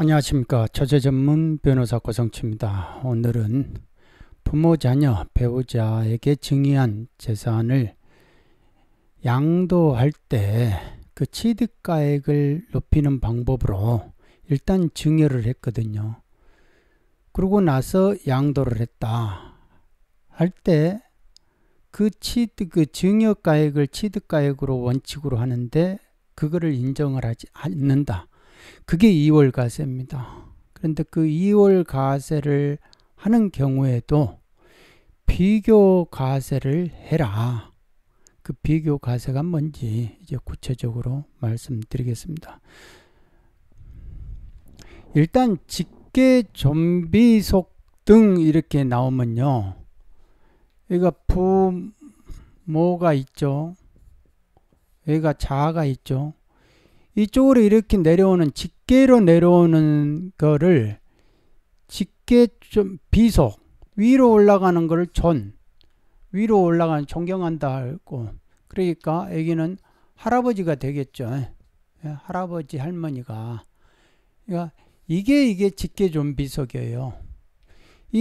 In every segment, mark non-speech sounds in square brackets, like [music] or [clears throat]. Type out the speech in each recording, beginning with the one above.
안녕하십니까. 저자 전문 변호사 고성치입니다. 오늘은 부모, 자녀, 배우자에게 증여한 재산을 양도할 때 그 취득가액을 높이는 방법으로 일단 증여를 했거든요. 그러고 나서 양도를 했다. 할 때 그 취득, 그 증여가액을 취득가액으로 원칙으로 하는데 그거를 인정을 하지 않는다. 그게 2월 가세입니다 그런데 그 2월 과세를 하는 경우에도 비교 과세를 해라. 그 비교 과세가 뭔지 이제 구체적으로 말씀드리겠습니다. 일단 직계 좀비속 등 이렇게 나오면요. 여가 부모가 있죠. 여가 자아가 있죠. 이쪽으로 이렇게 내려오는 직계로 내려오는 거를 직계 좀 비속 위로 올라가는 거를 존 위로 올라가는 존경한다 하고 그러니까 여기는 할아버지가 되겠죠. 예, 할아버지 할머니가 그러니까 이게 이게 직계 존비속이에요이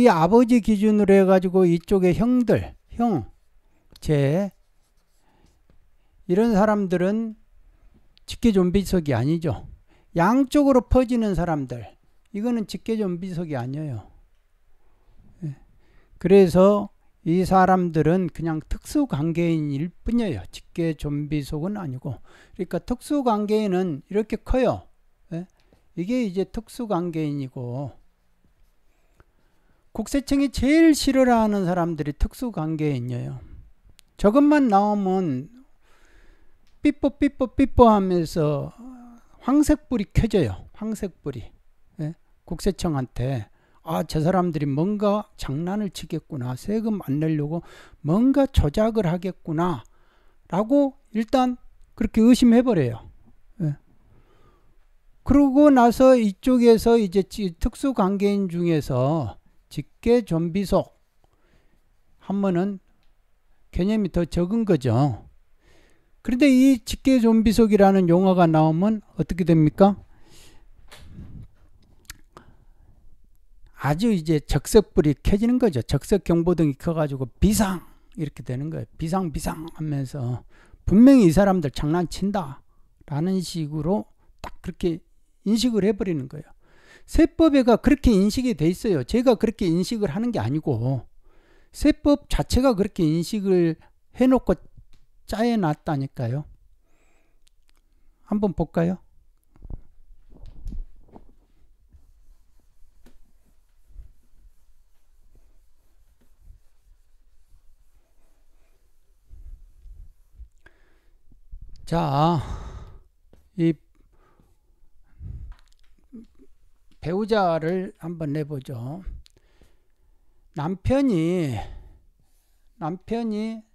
아버지 기준으로 해가지고 이쪽에 형들, 형, 제 이런 사람들은 직계 좀비석이 아니죠. 양쪽으로 퍼지는 사람들 이거는 직계 좀비석이 아니에요. 예. 그래서 이 사람들은 그냥 특수관계인일 뿐이에요. 직계 좀비석은 아니고. 그러니까 특수관계인은 이렇게 커요. 예. 이게 이제 특수관계인이고 국세청이 제일 싫어하는 사람들이 특수관계인이에요. 저것만 나오면 삐뽀 삐뽀 삐뽀 하면서 황색불이 켜져요. 황색불이. 예? 국세청한테 아, 저 사람들이 뭔가 장난을 치겠구나. 세금 안 내려고 뭔가 조작을 하겠구나. 라고 일단 그렇게 의심해버려요. 예. 그러고 나서 이쪽에서 이제 특수관계인 중에서 직계 존비속 하면은 개념이 더 적은 거죠. 그런데 이 직계 좀비속이라는 용어가 나오면 어떻게 됩니까? 아주 이제 적색불이 켜지는 거죠. 적색 경보등이 켜가지고 비상 이렇게 되는 거예요. 비상 비상 하면서 분명히 이 사람들 장난친다 라는 식으로 딱 그렇게 인식을 해버리는 거예요. 세법에가 그렇게 인식이 돼 있어요. 제가 그렇게 인식을 하는 게 아니고 세법 자체가 그렇게 인식을 해놓고 짜여 놨다니까요. 한번 볼까요? 자, 이 배우자를 한번 내보죠. 남편이 남편이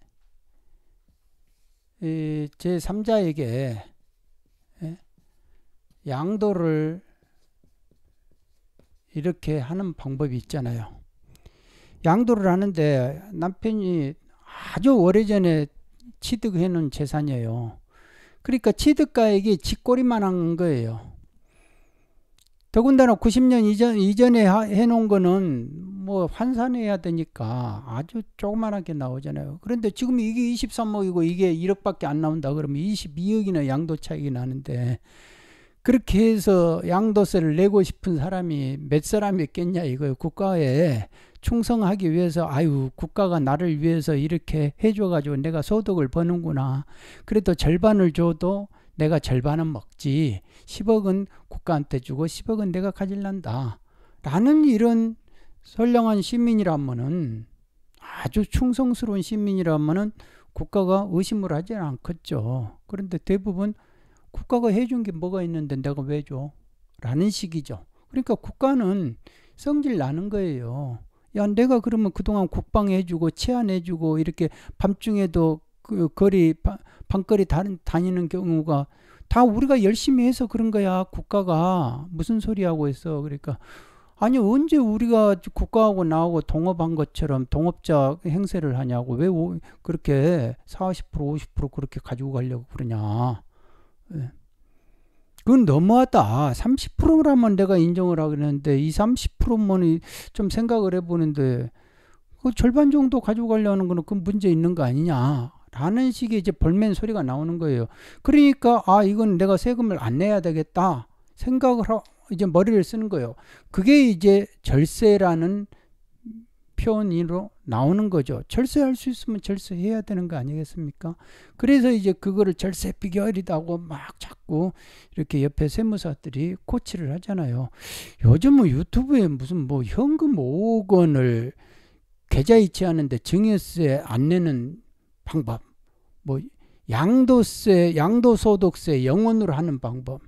제 3자에게 예, 양도를 이렇게 하는 방법이 있잖아요. 양도를 하는데 남편이 아주 오래전에 취득해 놓은 재산이에요. 그러니까 취득가액이 쥐꼬리만 한 거예요. 더군다나 90년 이전, 이전에 해 놓은 거는 뭐 환산해야 되니까 아주 조그만하게 나오잖아요. 그런데 지금 이게 23억이고 이게 1억밖에 안 나온다 그러면 22억이나 양도 차익이 나는데 그렇게 해서 양도세를 내고 싶은 사람이 몇 사람이 겠냐 이거예요. 국가에 충성하기 위해서 아유 국가가 나를 위해서 이렇게 해줘가지고 내가 소득을 버는구나. 그래도 절반을 줘도 내가 절반은 먹지. 10억은 국가한테 주고 10억은 내가 가질란다. 라는 이런 선량한 시민이라면은 아주 충성스러운 시민이라면은 국가가 의심을 하지 않겠죠. 그런데 대부분 국가가 해준 게 뭐가 있는데 내가 왜 줘? 라는 식이죠. 그러니까 국가는 성질 나는 거예요. 야, 내가 그러면 그동안 국방해주고 치안해주고 이렇게 밤중에도 그 거리, 바, 밤거리 다니는 경우가 다 우리가 열심히 해서 그런 거야. 국가가 무슨 소리 하고 있어. 그러니까 아니 언제 우리가 국가하고 나하고 동업한 것처럼 동업자 행세를 하냐고 왜 오, 그렇게 40% 50% 그렇게 가지고 가려고 그러냐 예. 그건 너무하다 30%라면 내가 인정을 하겠는데 이 30%면 좀 생각을 해보는데 그 절반 정도 가지고 가려는 거는 그 문제 있는 거 아니냐 라는 식의 이제 벌면 소리가 나오는 거예요 그러니까 아 이건 내가 세금을 안 내야 되겠다 생각을 하, 이제 머리를 쓰는 거예요. 그게 이제 절세라는 표현으로 나오는 거죠. 절세할 수 있으면 절세해야 되는 거 아니겠습니까? 그래서 이제 그거를 절세 비결이라고 막 자꾸 이렇게 옆에 세무사들이 코치를 하잖아요. 요즘은 뭐 유튜브에 무슨 뭐 현금 5억 원을 계좌 이체하는데 증여세 안 내는 방법, 뭐 양도세, 양도소득세 영원으로 하는 방법,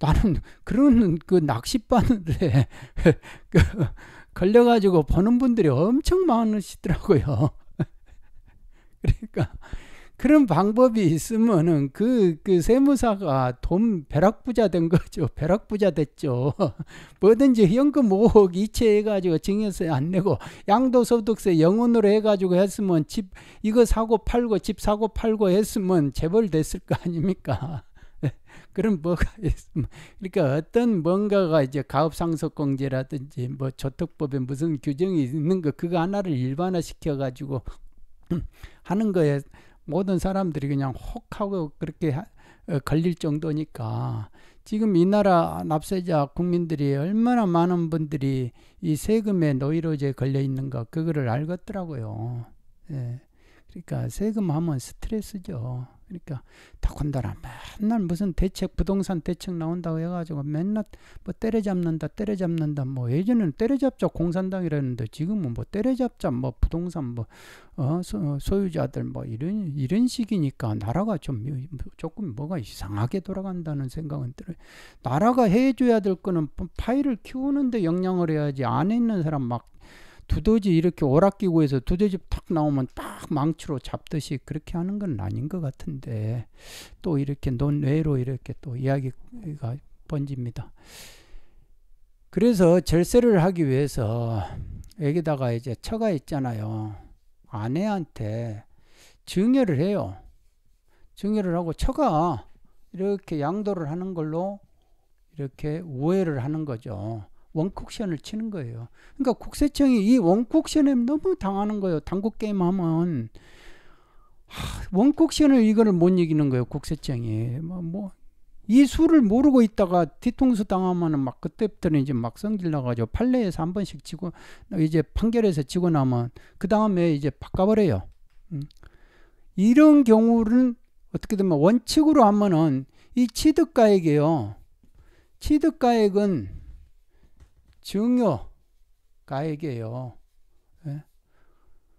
나는 그런 그 낚싯바늘에 [laughs] 그 걸려가지고 보는 분들이 엄청 많으시더라고요. [laughs] 그러니까 그런 방법이 있으면은 그, 그 세무사가 돈 벼락부자 된 거죠. [laughs] 벼락부자 됐죠. 뭐든지 현금 5억 이체해가지고 증여세 안 내고 양도소득세 영원으로 해가지고 했으면 집, 이거 사고 팔고 집 사고 팔고 했으면 재벌 됐을 거 아닙니까? 그럼 뭐가 [laughs] 있으면 그러니까 어떤 뭔가가 이제 가업상속공제라든지 뭐 조특법에 무슨 규정이 있는 거 그거 하나를 일반화 시켜 가지고 [clears throat] 하는 거에 모든 사람들이 그냥 혹 하고 그렇게 하, 어, 걸릴 정도니까 지금 이 나라 납세자 국민들이 얼마나 많은 분들이 이 세금의 노이로제 걸려 있는가 그거를 알겠더라고요. 예. 그러니까 세금하면 스트레스죠. 그러니까 더군다나 맨날 무슨 대책 부동산 대책 나온다고 해가지고 맨날 뭐 때려잡는다 때려잡는다 뭐 예전에는 때려잡자 공산당이라는데 지금은 뭐 때려잡자 뭐 부동산 뭐 어, 소, 유자들뭐 이런 이런 식이니까 나라가 좀 조금 뭐가 이상하게 돌아간다는 생각은 들어요. 나라가 해줘야 될 거는 뭐 파일을 키우는데 역량을 해야지 안에 있는 사람 막 두더지 이렇게 오락기구에서 두더지 탁 나오면 딱 망치로 잡듯이 그렇게 하는 건 아닌 것 같은데 또 이렇게 논외로 이렇게 또 이야기가 번집니다. 그래서 절세를 하기 위해서 여기다가 이제 처가 있잖아요. 아내한테 증여를 해요. 증여를 하고 처가 이렇게 양도를 하는 걸로 이렇게 우회를 하는 거죠. 원쿡션을 치는 거예요. 그러니까 국세청이 이 원쿡션에 너무 당하는 거예요. 당국 게임 하면 원쿡션을 이거를 못 이기는 거예요. 국세청이 뭐이 뭐, 수를 모르고 있다가 뒤통수 당하면은 막 그때부터는 이제 막 성질 나가지고 판례에서 한 번씩 치고 이제 판결에서 치고 나면 그 다음에 이제 바꿔버려요. 음. 이런 경우는 어떻게 되면 원칙으로 하면은 이 취득가액이에요. 취득가액은 증여가액이에요. 예?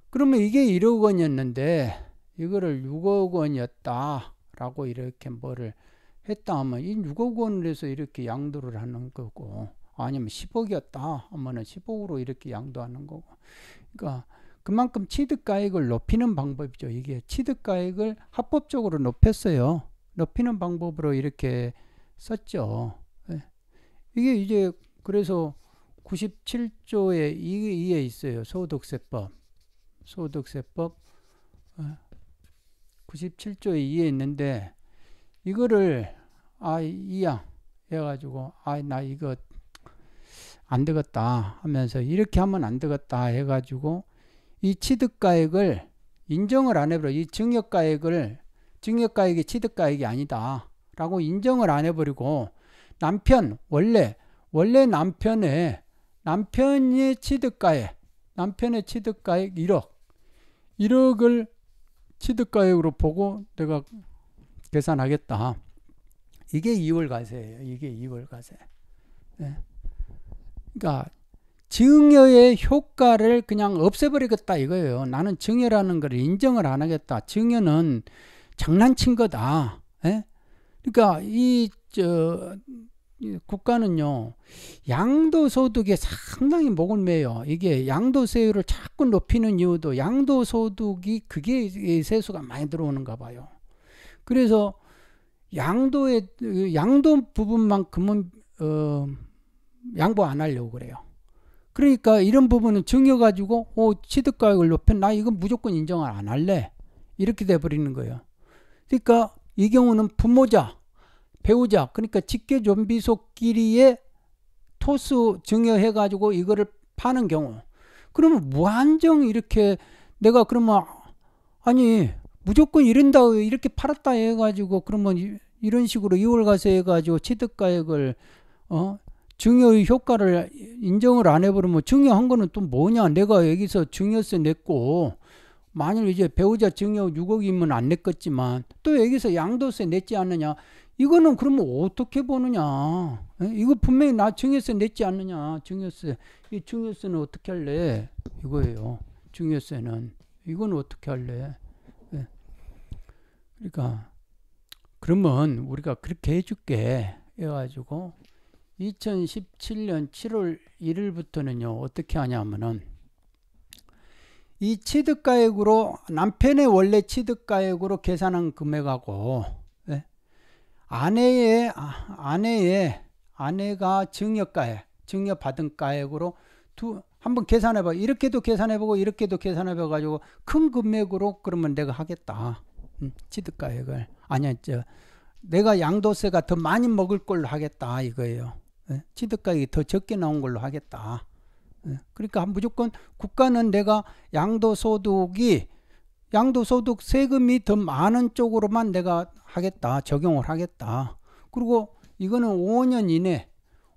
그러면 이게 1억 원이었는데 이거를 6억 원이었다라고 이렇게 뭐를 했다 하면 이 6억 원을 해서 이렇게 양도를 하는 거고 아니면 10억이었다 하면은 10억으로 이렇게 양도하는 거고 그러니까 그만큼 취득가액을 높이는 방법이죠. 이게 취득가액을 합법적으로 높였어요. 높이는 방법으로 이렇게 썼죠. 예. 이게 이제 그래서 97조에 2에 있어요. 소득세법. 소득세법 97조에 어, 2에 있는데 이거를 아 이야 해가지고 아 나 이거 안 되겠다 하면서 이렇게 하면 안 되겠다 해가지고 이 취득가액을 인정을 안 해버려 이 증여가액을 증여가액이 취득가액이 아니다 라고 인정을 안 해버리고 남편 원래 원래 남편의 남편의 취득가액, 남편의 취득가액 1억, 1억을 취득가액으로 보고 내가 계산하겠다. 이게 2월 가세예요 이게 2월 가세 네. 그러니까 증여의 효과를 그냥 없애버리겠다 이거예요. 나는 증여라는 걸 인정을 안 하겠다. 증여는 장난친 거다. 예? 그러니까 이저 예, 국가는요 양도소득에 상당히 목을 매요 이게 양도세율을 자꾸 높이는 이유도 양도소득이 그게 세수가 많이 들어오는가 봐요 그래서 양도의 양도 부분만큼은 어, 양보 안 하려고 그래요 그러니까 이런 부분은 증여 가지고 어, 취득가액을 높여 나 이건 무조건 인정을 안 할래 이렇게 돼 버리는 거예요 그러니까 이 경우는 부모자 배우자 그러니까 직계 좀비속끼리의 토스 증여해 가지고 이거를 파는 경우 그러면 무한정 이렇게 내가 그러면 아니 무조건 이른다 이렇게 팔았다 해 가지고 그러면 이런 식으로 이월가세 해 가지고 취득가액을 어 증여의 효과를 인정을 안 해버리면 증여한 거는 또 뭐냐 내가 여기서 증여세 냈고 만일 이제 배우자 증여 6억이면 안 냈겠지만 또 여기서 양도세 냈지 않느냐 이거는 그러면 어떻게 보느냐? 예? 이거 분명히 나 증여세 냈지 않느냐? 증여세. 이 증여세는 어떻게 할래? 이거예요. 증여세는. 이건 어떻게 할래? 예. 그러니까 그러면 우리가 그렇게 해줄게 해가지고 2017년 7월 1일부터는요 어떻게 하냐면은 이 취득가액으로 남편의 원래 취득가액으로 계산한 금액하고 아내의 아, 아내의 아내가 증여가액, 증여받은 가액으로 두 한번 계산해 봐. 이렇게도 계산해 보고 이렇게도 계산해 봐 가지고 큰 금액으로 그러면 내가 하겠다. 음, 취득가액을 아니야, 저 내가 양도세가 더 많이 먹을 걸로 하겠다 이거예요. 예? 취득가액이 더 적게 나온 걸로 하겠다. 예? 그러니까 무조건 국가는 내가 양도소득이 양도소득 세금이 더 많은 쪽으로만 내가 하겠다. 적용을 하겠다. 그리고 이거는 5년 이내,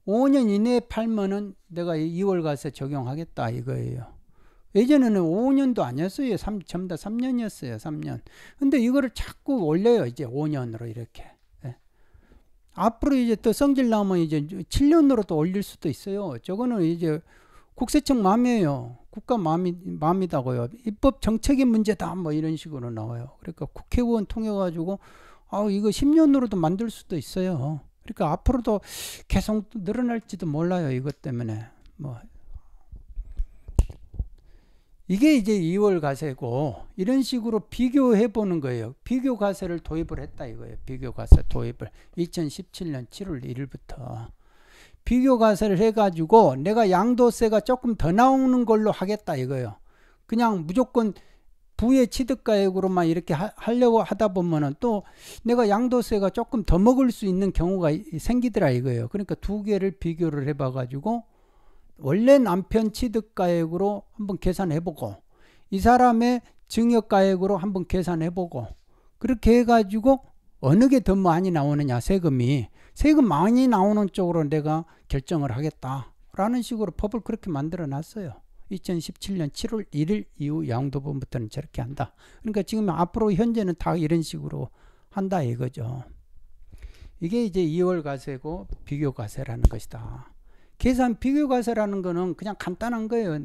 5년 이내에 팔면은 내가 2월가세 적용하겠다. 이거예요. 예전에는 5년도 아니었어요. 3, 전부 다 3년이었어요. 3년. 근데 이거를 자꾸 올려요. 이제 5년으로 이렇게. 예. 앞으로 이제 또 성질 나면 이제 7년으로 또 올릴 수도 있어요. 저거는 이제 국세청 맘이에요. 국가 맘이, 맘이다고요. 입법 정책의 문제다. 뭐 이런 식으로 나와요. 그러니까 국회의원 통해가지고, 아 이거 10년으로도 만들 수도 있어요. 그러니까 앞으로도 계속 늘어날지도 몰라요. 이것 때문에. 뭐. 이게 이제 2월 가세고 이런 식으로 비교해 보는 거예요. 비교 가세를 도입을 했다 이거예요. 비교 가세 도입을. 2017년 7월 1일부터. 비교 과세를 해가지고 내가 양도세가 조금 더 나오는 걸로 하겠다 이거예요. 그냥 무조건 부의 취득가액으로만 이렇게 하, 려고 하다 보면은 또 내가 양도세가 조금 더 먹을 수 있는 경우가 생기더라 이거예요. 그러니까 두 개를 비교를 해봐가지고 원래 남편 취득가액으로 한번 계산해보고 이 사람의 증여가액으로 한번 계산해보고 그렇게 해가지고 어느 게 더 많이 나오느냐 세금이 세금 많이 나오는 쪽으로 내가 결정을 하겠다라는 식으로 법을 그렇게 만들어 놨어요. 2017년 7월 1일 이후 양도분부터는 저렇게 한다. 그러니까 지금 앞으로 현재는 다 이런 식으로 한다 이거죠. 이게 이제 2월 과세고 비교 과세라는 것이다. 계산 비교 과세라는 거는 그냥 간단한 거예요.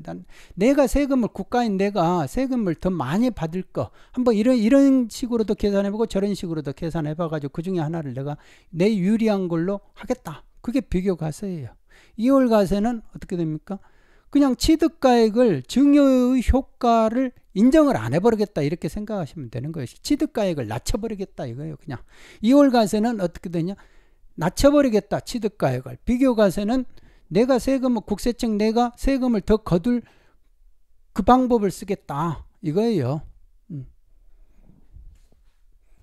내가 세금을 국가인 내가 세금을 더 많이 받을 거 한번 이런 이런 식으로도 계산해보고 저런 식으로도 계산해봐가지고 그 중에 하나를 내가 내 유리한 걸로 하겠다. 그게 비교 과세예요. 이월 과세는 어떻게 됩니까? 그냥 취득가액을 증여의 효과를 인정을 안 해버리겠다 이렇게 생각하시면 되는 거예요. 취득가액을 낮춰버리겠다 이거예요. 그냥 이월 과세는 어떻게 되냐? 낮춰버리겠다 취득가액을. 비교과세는 내가 세금을 국세청 내가 세금을 더 거둘 그 방법을 쓰겠다 이거예요. 음.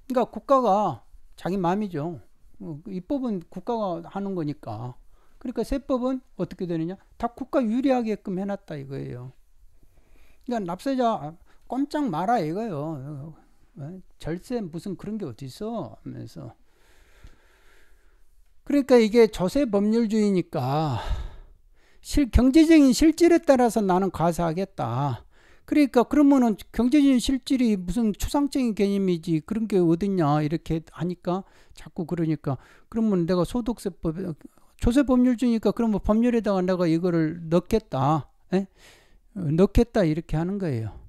그러니까 국가가 자기 마음이죠. 입법은 어, 국가가 하는 거니까. 그러니까 세법은 어떻게 되느냐? 다 국가 유리하게끔 해놨다 이거예요. 그러니까 납세자 꼼짝 마라 이거요. 어, 어, 절세 무슨 그런 게 어디 있어? 하면서. 그러니까 이게 조세 법률주의니까 실 경제적인 실질에 따라서 나는 과세하겠다. 그러니까 그러면은 경제적인 실질이 무슨 추상적인 개념이지 그런 게 어딨냐 이렇게 하니까 자꾸 그러니까 그러면 내가 소득세법 조세 법률주의니까 그러면 법률에다가 내가 이거를 넣겠다. 에? 예? 넣겠다 이렇게 하는 거예요.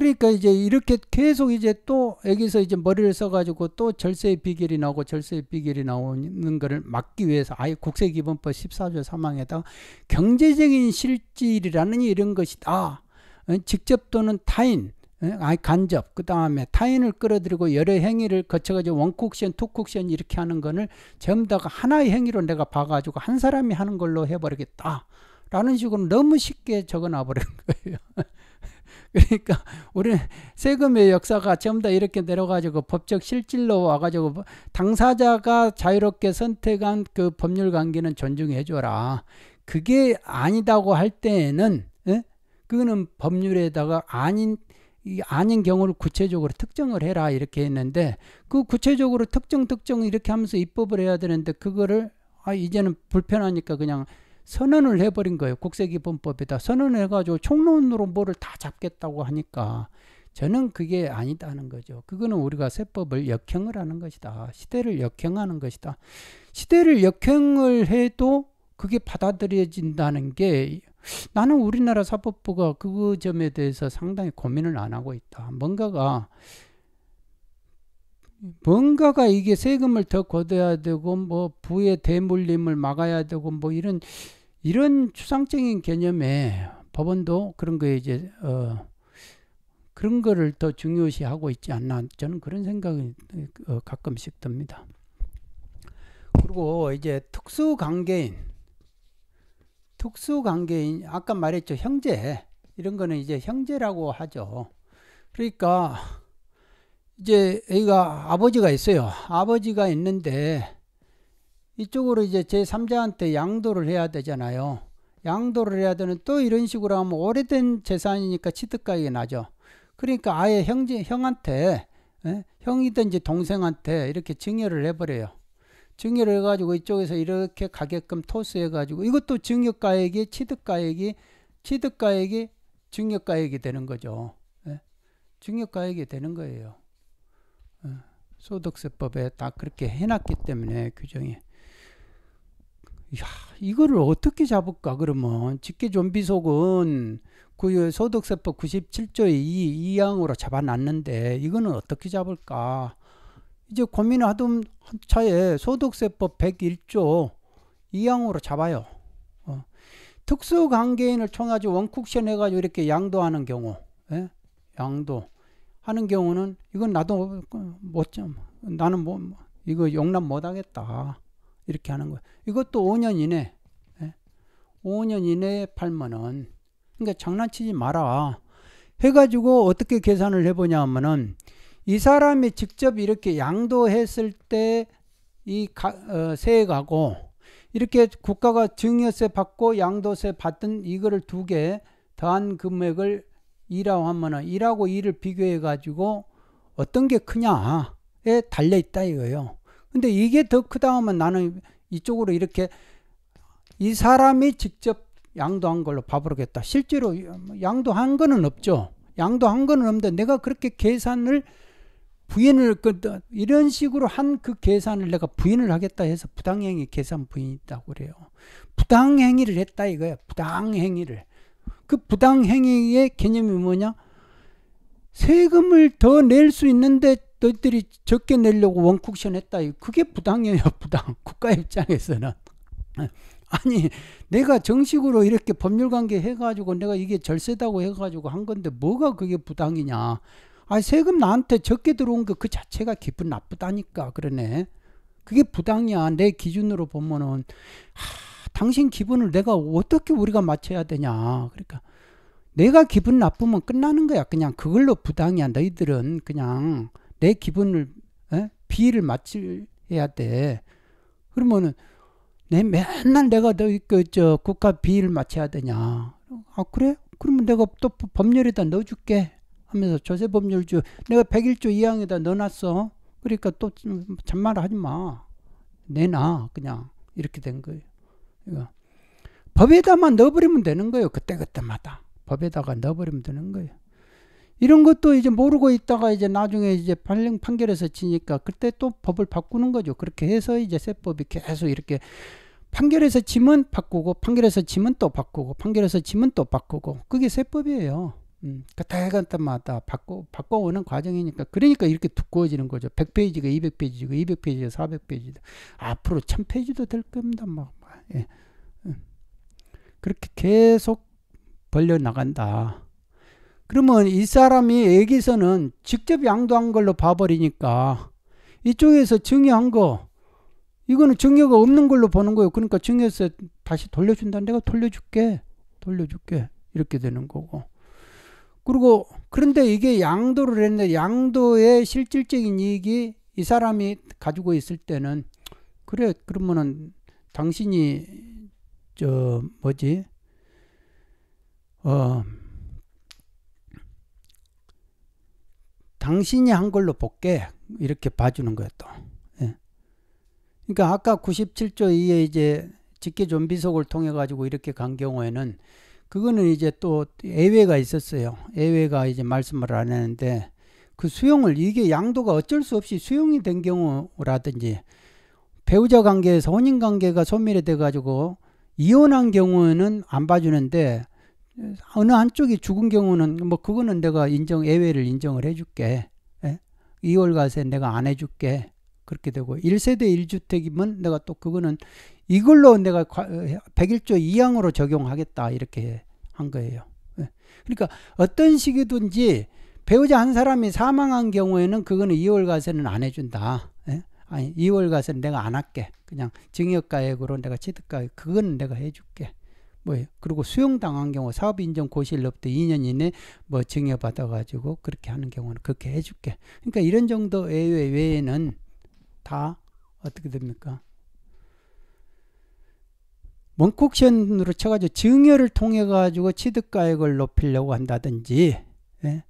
그러니까 이제 이렇게 계속 이제 또 여기서 이제 머리를 써가지고 또 절세의 비결이 나오고 절세의 비결이 나오는 거를 막기 위해서 아예 국세기본법 14조 3항에다가 경제적인 실질이라는 이런 것이다. 어, 직접 또는 타인, 어, 아니 간접, 그 다음에 타인을 끌어들이고 여러 행위를 거쳐가지고 원쿡션, 투쿡션 이렇게 하는 거는 전부 다 하나의 행위로 내가 봐가지고 한 사람이 하는 걸로 해버리겠다. 라는 식으로 너무 쉽게 적어놔버린 [laughs] 거예요. [laughs] 그러니까 우리 세금의 역사가 전부 다 이렇게 내려가지고 법적 실질로 와가지고 뭐 당사자가 자유롭게 선택한 그 법률 관계는 존중해 줘라. 그게 아니다고 할 때에는 에? 예? 그거는 법률에다가 아닌 이 아닌 경우를 구체적으로 특정을 해라 이렇게 했는데 그 구체적으로 특정 특정 이렇게 하면서 입법을 해야 되는데 그거를 아 이제는 불편하니까 그냥 선언을 해버린 거예요. 국세기본법에다 선언을 해가지고 총론으로 뭐를 다 잡겠다고 하니까 저는 그게 아니다는 거죠. 그거는 우리가 세법을 역행을 하는 것이다. 시대를 역행하는 것이다. 시대를 역행을 해도 그게 받아들여진다는 게 나는 우리나라 사법부가 그 점에 대해서 상당히 고민을 안 하고 있다. 뭔가가 뭔가가 이게 세금을 더 걷어야 되고 뭐 부의 대물림을 막아야 되고 뭐 이런 이런 추상적인 개념에 법원도 그런 거에 이제 어 그런 거를 더 중요시하고 있지 않나 저는 그런 생각이 어 가끔씩 듭니다. 그리고 이제 특수 관계인 특수 관계인 아까 말했죠 형제 이런 거는 이제 형제라고 하죠. 그러니까 이제 애가 아버지가 있어요. 아버지가 있는데 이쪽으로 이제 제 3자한테 양도를 해야 되잖아요. 양도를 해야 되는 또 이런 식으로 하면 오래된 재산이니까 취득가액이 나죠. 그러니까 아예 형, 형한테 에? 예? 형이든지 동생한테 이렇게 증여를 해버려요. 증여를 해가지고 이쪽에서 이렇게 가게끔 토스해가지고 이것도 증여가액이 취득가액이 취득가액이 증여가액이 되는 거죠. 예? 증여가액이 되는 거예요. 예. 소득세법에 딱 그렇게 해놨기 때문에 규정에 야, 이거를 어떻게 잡을까 그러면 직계 좀비 속은 그 소득세법 97조의 2, 2항으로 잡아놨는데 이거는 어떻게 잡을까 이제 고민하던 차에 소득세법 101조 2항으로 잡아요 어. 특수관계인을 통하여 원쿡션 해가지고 이렇게 양도하는 경우 예? 양도 하는 경우는 이건 나도 못 뭐 참, 나는 뭐 이거 용납 못하겠다 이렇게 하는 거예요. 이것도 5년 이내, 5년 예? 이내에 팔면은 그러니까 장난치지 마라. 해가지고 어떻게 계산을 해보냐 하면은 이 사람이 직접 이렇게 양도했을 때이 어, 세액하고 이렇게 국가가 증여세 받고 양도세 받던 이거를 두 개 더한 금액을 2라고 하면은 1하고 2를 비교해 가지고 어떤 게 크냐에 달려 있다 이거예요. 근데 이게 더 크다 하면 나는 이쪽으로 이렇게 이 사람이 직접 양도한 걸로 봐보리겠다 실제로 양도한 거는 없죠. 양도한 거는 없는데 내가 그렇게 계산을 부인을 그 이런 식으로 한 그 계산을 내가 부인을 하겠다 해서 부당행위 계산 부인이다고 있 그래요. 부당행위를 했다 이거예요 부당행위를. 그 부당행위의 개념이 뭐냐? 세금을 더 낼 수 있는데 너희들이 적게 내려고 원쿡션 했다. 그게 부당이에요, [laughs] 부당. 국가 입장에서는. 아니, 내가 정식으로 이렇게 법률 관계 해가지고 내가 이게 절세다고 해가지고 한 건데 뭐가 그게 부당이냐. 아, 세금 나한테 적게 들어온 거그 자체가 기분 나쁘다니까. 그러네. 그게 부당이야. 내 기준으로 보면은. 하, 당신 기분을 내가 어떻게 우리가 맞춰야 되냐. 그러니까 내가 기분 나쁘면 끝나는 거야. 그냥 그걸로 부당이야. 너희들은 그냥 내 기분을 에? 비위를 맞춰야 돼. 그러면은 내 맨날 내가 너 그저 국가 비위를 맞춰야 되냐. 아 그래? 그러면 내가 또 법률에다 넣어줄게. 하면서 조세 법률주 내가 101조 2항에다 넣어놨어. 그러니까 또 잔말 하지 마. 내놔 그냥 이렇게 된 거예요. 이거. 법에다만 넣어버리면 되는 거예요. 그때그때마다. 법에다가 넣어버리면 되는 거예요. 이런 것도 이제 모르고 있다가 이제 나중에 이제 판령 판결에서 치니까 그때 또 법을 바꾸는 거죠. 그렇게 해서 이제 세법이 계속 이렇게 판결에서 치면 바꾸고 판결에서 치면 또 바꾸고 판결에서 치면 또 바꾸고 그게 세법이에요. 음, 그때그때마다 바꾸 바꿔오는 과정이니까 그러니까 이렇게 두꺼워지는 거죠. 100페이지가 200페이지고 200페이지가 4 0 0페이지 앞으로 1000페이지도 될 겁니다. 막 뭐. 예. 음. 그렇게 계속 벌려 나간다. 그러면 이 사람이 여기서는 직접 양도한 걸로 봐버리니까 이쪽에서 증여한 거 이거는 증여가 없는 걸로 보는 거예요. 그러니까 증여세 다시 돌려준다. 내가 돌려줄게. 돌려줄게. 이렇게 되는 거고. 그리고 그런데 이게 양도를 했는데 양도의 실질적인 이익이 이 사람이 가지고 있을 때는 그래 그러면은 당신이 저 뭐지 어 당신이 한 걸로 볼게 이렇게 봐주는 거예요 또. 예. 그러니까 아까 97조 2에 이제 직계 존비속을 통해 가지고 이렇게 간 경우에는 그거는 이제 또예외가 있었어요. 예외가 이제 말씀을 안 했는데 그 수용을 이게 양도가 어쩔 수 없이 수용이 된 경우라든지 배우자 관계에서 혼인 관계가 소멸이 돼 가지고 이혼한 경우는 안 봐주는데 어느 한쪽이 죽은 경우는 뭐 그거는 내가 인정 예외를 인정을 해줄게 예? 2월 가세 내가 안 해줄게 그렇게 되고 1세대 1주택이면 내가 또 그거는 이걸로 내가 101조 2항으로 적용하겠다 이렇게 한 거예요 예? 그러니까 어떤 식이든지 배우자 한 사람이 사망한 경우에는 그거는 2월 가세는 안 해준다 아니 2월 가서 내가 안 할게. 그냥 증여가액으로 내가 취득가액 그건 내가 해줄게. 뭐예요? 그리고 수용당한 경우 사업인정 고실로부터 2년 이내 뭐 증여받아가지고 그렇게 하는 경우는 그렇게 해줄게. 그러니까 이런 정도 예외 외에는 다 어떻게 됩니까? 원콕션으로 쳐가지고 증여를 통해 가지고 취득가액을 높이려고 한다든지 예?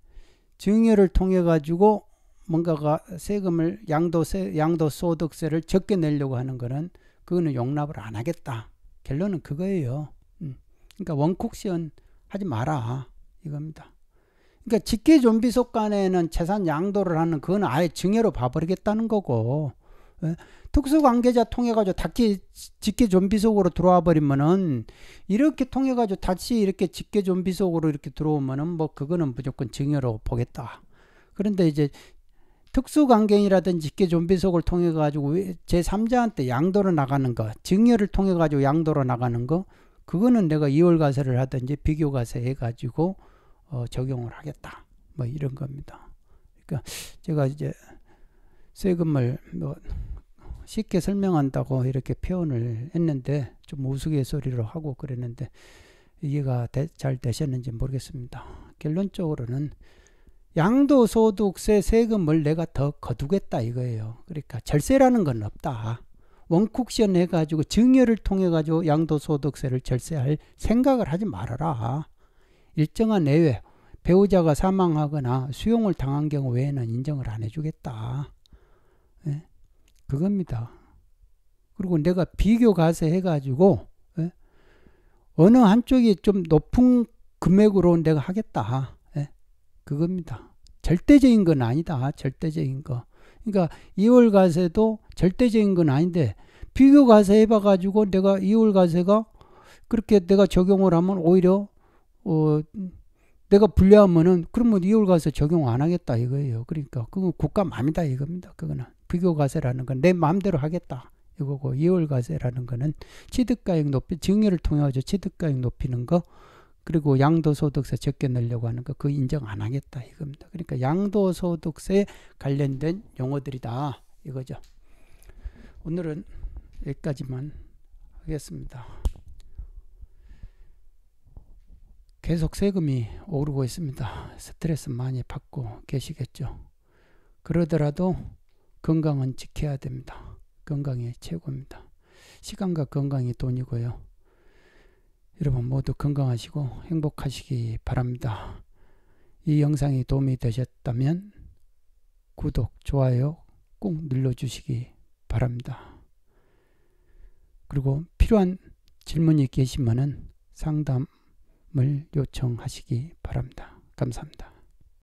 증여를 통해 가지고 뭔가가 세금을 양도세 양도소득세를 적게 내려고 하는 거는 그거는 용납을 안 하겠다. 결론은 그거예요. 음. 그러니까 원쿡션 하지 마라 이겁니다. 그러니까 직계 존비 속간에는 재산 양도를 하는 그건 아예 증여로 봐버리겠다는 거고 예? 특수관계자 통해가지고 다시 직계 존비 속으로 들어와 버리면은 이렇게 통해가지고 다시 이렇게 직계 존비 속으로 이렇게 들어오면은 뭐 그거는 무조건 증여로 보겠다. 그런데 이제 특수관계인이라든지 직계 좀비 속을 통해 가지고 제3자한테 양도로 나가는 거 증여를 통해 가지고 양도로 나가는 거 그거는 내가 이월가세를 하든지 비교가세 해가지고 어, 적용을 하겠다 뭐 이런 겁니다 그러니까 제가 이제 세금을 뭐 쉽게 설명한다고 이렇게 표현을 했는데 좀 우스갯소리로 하고 그랬는데 이해가 되, 잘 되셨는지 모르겠습니다 결론적으로는 양도소득세 세금을 내가 더 거두겠다 이거예요. 그러니까 절세라는 건 없다. 원쿡션 해가지고 증여를 통해가지고 양도소득세를 절세할 생각을 하지 말아라. 일정한 내외, 배우자가 사망하거나 수용을 당한 경우 외에는 인정을 안 해주겠다. 예? 그겁니다. 그리고 내가 비교 가세 해가지고 예? 어느 한쪽이 좀 높은 금액으로 내가 하겠다. 그겁니다. 절대적인 건 아니다. 절대적인 거. 그러니까 2월 과세도 절대적인 건 아닌데 비교 과세 해봐 가지고 내가 2월 과세가 그렇게 내가 적용을 하면 오히려 어 내가 불리하면은 그러면 2월 과세 적용 안 하겠다 이거예요. 그러니까 그건 국가 맘이다 이겁니다. 그거는 비교 과세라는 건 내 마음대로 하겠다. 이거고 2월 과세라는 거는 취득가액 높이 증여를 통해 가지고 취득가액 높이는 거 그리고 양도소득세 적게 내려고 하는 거 그 인정 안 하겠다 이겁니다. 그러니까 양도소득세 관련된 용어들이다 이거죠. 오늘은 여기까지만 하겠습니다. 계속 세금이 오르고 있습니다. 스트레스 많이 받고 계시겠죠. 그러더라도 건강은 지켜야 됩니다. 건강이 최고입니다. 시간과 건강이 돈이고요. 여러분 모두 건강하시고 행복하시기 바랍니다. 이 영상이 도움이 되셨다면 구독, 좋아요 꼭 눌러주시기 바랍니다. 그리고 필요한 질문이 계시면 상담을 요청하시기 바랍니다. 감사합니다.